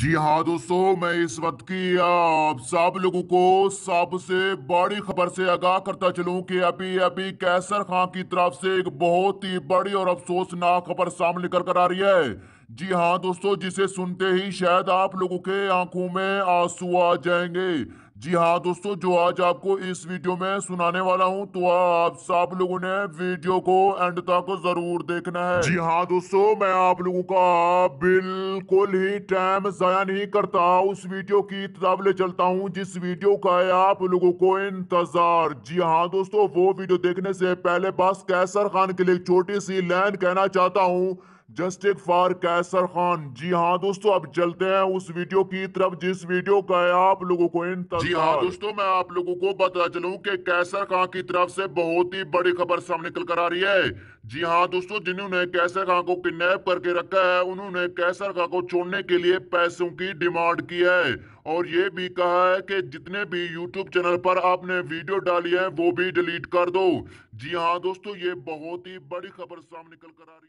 जी हाँ दोस्तों मैं इस वक्त की आप सब लोगों को सबसे बड़ी खबर से आगाह करता चलूं कि अभी अभी कैसर खां की तरफ से एक बहुत ही बड़ी और अफसोसनाक खबर सामने निकल कर आ रही है जी हाँ दोस्तों जिसे सुनते ही शायद आप लोगों के आंखों में आंसू आ जाएंगे जी हाँ दोस्तों जो आज आपको इस वीडियो में सुनाने वाला हूँ तो आप सब लोगों ने वीडियो को एंड तक जरूर देखना है जी हाँ दोस्तों मैं आप लोगों का बिल्कुल ही टाइम जाया नहीं करता उस वीडियो की तरफ ले चलता हूँ जिस वीडियो का है आप लोगों को इंतजार जी हाँ दोस्तों वो वीडियो देखने से पहले बस कैसर खान के लिए छोटी सी लाइन कहना चाहता हूँ जस्ट एक फार कैसर खान जी हाँ दोस्तों अब चलते हैं उस वीडियो की तरफ जिस वीडियो का है आप लोगों को इंतजार जी हाँ दोस्तों मैं आप लोगों को बता चलू कि कैसर खान की तरफ से बहुत ही बड़ी खबर सामने निकल कर आ रही है जी हाँ दोस्तों जिन्होंने कैसर खान को किडनैप करके रखा है उन्होंने कैसर खान को छोड़ने के लिए पैसों की डिमांड की है और ये भी कहा है कि जितने भी यूट्यूब चैनल पर आपने वीडियो डाली है वो भी डिलीट कर दो जी हाँ दोस्तों ये बहुत ही बड़ी खबर सामने निकल कर आ रही है